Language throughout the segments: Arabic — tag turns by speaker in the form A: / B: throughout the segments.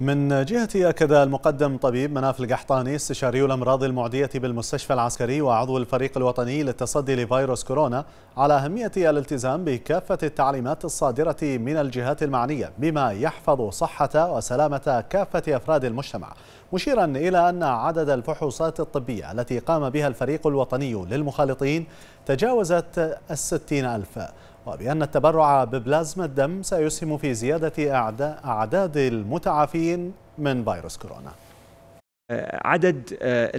A: من جهتي أكد المقدم طبيب مناف القحطاني استشاري الأمراض المعدية بالمستشفى العسكري وعضو الفريق الوطني للتصدي لفيروس كورونا على أهمية الالتزام بكافة التعليمات الصادرة من الجهات المعنية بما يحفظ صحة وسلامة كافة أفراد المجتمع مشيرا إلى أن عدد الفحوصات الطبية التي قام بها الفريق الوطني للمخالطين تجاوزت الستين ألف وبأن التبرع ببلازما الدم سيسهم في زيادة أعداد المتعافين
B: من فيروس كورونا آه، عدد آه،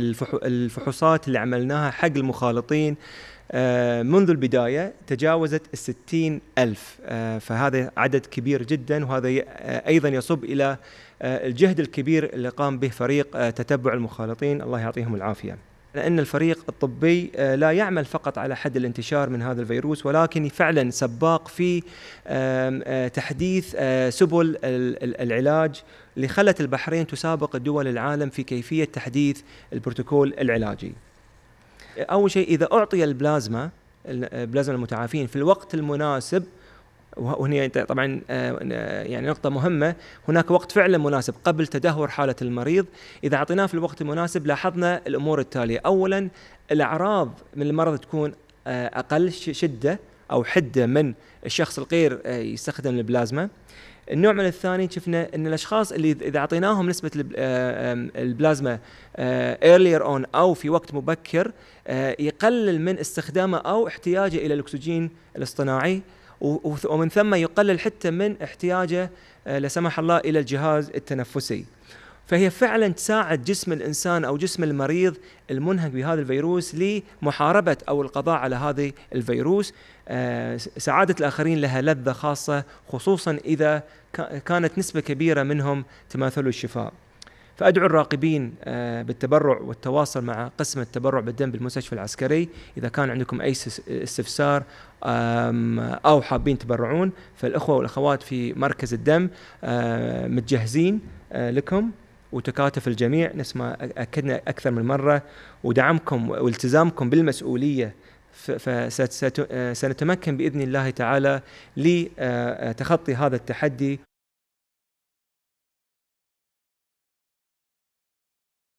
B: الفحوصات اللي عملناها حق المخالطين آه، منذ البداية تجاوزت الستين ألف فهذا عدد كبير جدا وهذا أيضا يصب إلى الجهد الكبير اللي قام به فريق تتبع المخالطين الله يعطيهم العافية لأن الفريق الطبي آه، لا يعمل فقط على حد الانتشار من هذا الفيروس ولكن فعلا سباق في آه، تحديث آه، سبل العلاج اللي خلت البحرين تسابق دول العالم في كيفية تحديث البروتوكول العلاجي أول شيء إذا أعطي البلازما البلازما المتعافين في الوقت المناسب وهنا طبعا آه، يعني نقطة مهمة هناك وقت فعلا مناسب قبل تدهور حالة المريض إذا أعطيناه في الوقت المناسب لاحظنا الأمور التالية أولا الأعراض من المرض تكون آه، أقل شدة أو حدة من الشخص الغير آه، يستخدم البلازما النوع من الثاني شفنا ان الاشخاص اللي اذا اعطيناهم نسبه البلازما ايرلير اون او في وقت مبكر يقلل من استخدامه او احتياجه الى الاكسجين الاصطناعي ومن ثم يقلل حتى من احتياجه آه، لا سمح الله الى الجهاز التنفسي. فهي فعلا تساعد جسم الانسان او جسم المريض المنهك بهذا الفيروس لمحاربه او القضاء على هذا الفيروس. آه، سعاده الاخرين لها لذه خاصه خصوصا اذا كانت نسبه كبيره منهم تماثلوا الشفاء. فأدعو الراقبين آه، بالتبرع والتواصل مع قسم التبرع بالدم بالمستشفى العسكري إذا كان عندكم أي استفسار أو حابين تبرعون فالأخوة والأخوات في مركز الدم آه، متجهزين آه، لكم وتكاتف الجميع نفس ما أكدنا أكثر من مرة ودعمكم والتزامكم بالمسؤولية فسنتمكن باذن الله تعالى لتخطي هذا التحدي